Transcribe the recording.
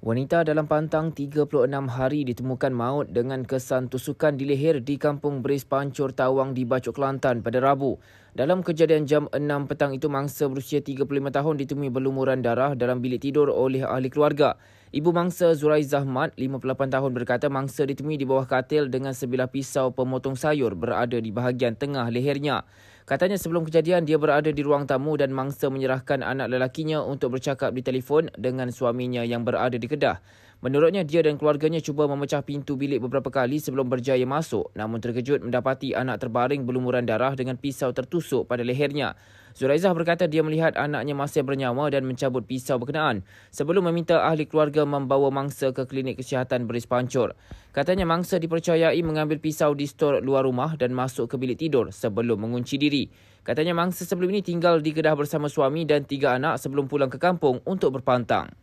Wanita dalam pantang 36 hari ditemukan maut dengan kesan tusukan di leher di kampung Beris Pancur Tawang di Bacok Kelantan pada Rabu. Dalam kejadian jam 6 petang itu mangsa berusia 35 tahun ditemui berlumuran darah dalam bilik tidur oleh ahli keluarga. Ibu mangsa Zurai Zahmat, 58 tahun berkata mangsa ditemui di bawah katil dengan sebilah pisau pemotong sayur berada di bahagian tengah lehernya. Katanya sebelum kejadian dia berada di ruang tamu dan mangsa menyerahkan anak lelakinya untuk bercakap di telefon dengan suaminya yang berada di Kedah. Menurutnya, dia dan keluarganya cuba memecah pintu bilik beberapa kali sebelum berjaya masuk namun terkejut mendapati anak terbaring berlumuran darah dengan pisau tertusuk pada lehernya. Zuraizah berkata dia melihat anaknya masih bernyawa dan mencabut pisau berkenaan sebelum meminta ahli keluarga membawa mangsa ke klinik kesihatan beris pancur. Katanya mangsa dipercayai mengambil pisau di stor luar rumah dan masuk ke bilik tidur sebelum mengunci diri. Katanya mangsa sebelum ini tinggal di kedah bersama suami dan tiga anak sebelum pulang ke kampung untuk berpantang.